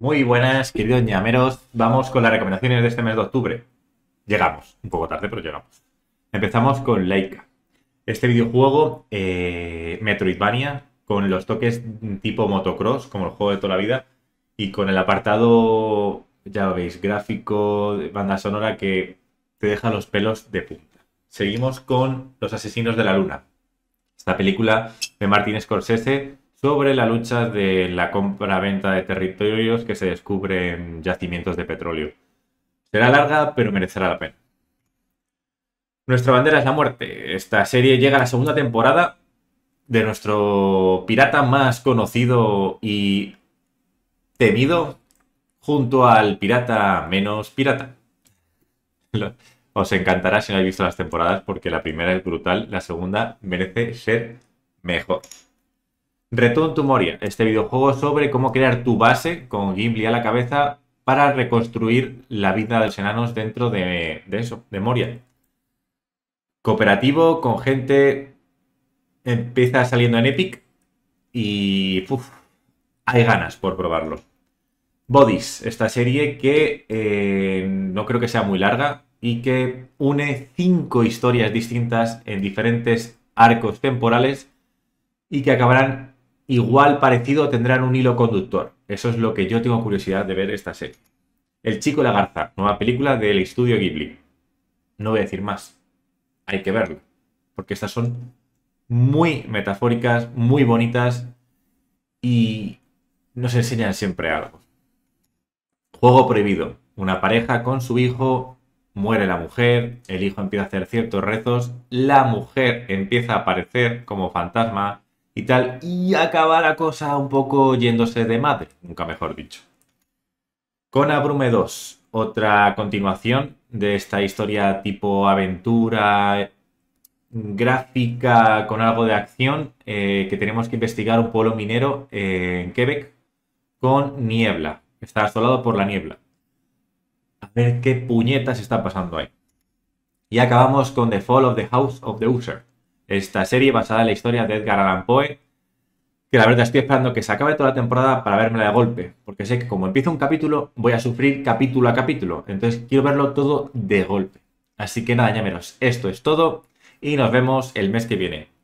Muy buenas, queridos ñameros. Vamos con las recomendaciones de este mes de octubre. Llegamos, un poco tarde, pero llegamos. Empezamos con Laika. Este videojuego, eh, Metroidvania, con los toques tipo motocross, como el juego de toda la vida, y con el apartado, ya veis, gráfico, banda sonora que te deja los pelos de punta. Seguimos con Los Asesinos de la Luna. Esta película de Martin Scorsese sobre la lucha de la compra-venta de territorios que se descubren yacimientos de petróleo. Será larga, pero merecerá la pena. Nuestra bandera es la muerte. Esta serie llega a la segunda temporada de nuestro pirata más conocido y temido, junto al pirata menos pirata. Os encantará si no habéis visto las temporadas porque la primera es brutal, la segunda merece ser mejor. Return to Moria, este videojuego sobre cómo crear tu base con Gimli a la cabeza para reconstruir la vida de los enanos dentro de, eso, de Moria. Cooperativo, con gente, empieza saliendo en Epic y hay ganas por probarlo. Bodies, esta serie que eh, no creo que sea muy larga y que une cinco historias distintas en diferentes arcos temporales y que acabarán igual parecido tendrán un hilo conductor. Eso es lo que yo tengo curiosidad de ver esta serie. El chico y la garza, nueva película del estudio Ghibli. No voy a decir más. Hay que verlo. Porque estas son muy metafóricas, muy bonitas y nos enseñan siempre algo. Juego prohibido. Una pareja con su hijo, muere la mujer, el hijo empieza a hacer ciertos rezos, la mujer empieza a aparecer como fantasma, y tal, acaba la cosa un poco yéndose de madre, nunca mejor dicho. Con Abrume 2, otra continuación de esta historia tipo aventura gráfica con algo de acción eh, que tenemos que investigar un pueblo minero eh, en Quebec con niebla. Está asolado por la niebla. A ver qué puñetas está pasando ahí. Y acabamos con The Fall of the House of the User esta serie basada en la historia de Edgar Allan Poe, que la verdad estoy esperando que se acabe toda la temporada para verme de golpe, porque sé que como empiezo un capítulo voy a sufrir capítulo a capítulo, entonces quiero verlo todo de golpe. Así que nada, menos. esto es todo y nos vemos el mes que viene.